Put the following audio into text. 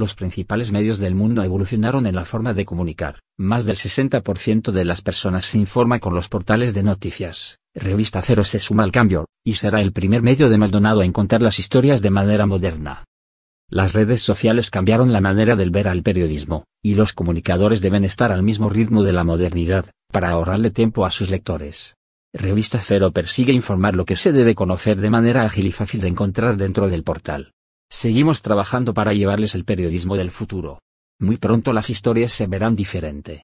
Los principales medios del mundo evolucionaron en la forma de comunicar. Más del 60% de las personas se informa con los portales de noticias. Revista Cero se suma al cambio, y será el primer medio de Maldonado en contar las historias de manera moderna. Las redes sociales cambiaron la manera del ver al periodismo, y los comunicadores deben estar al mismo ritmo de la modernidad, para ahorrarle tiempo a sus lectores. Revista Cero persigue informar lo que se debe conocer de manera ágil y fácil de encontrar dentro del portal. Seguimos trabajando para llevarles el periodismo del futuro. Muy pronto las historias se verán diferente.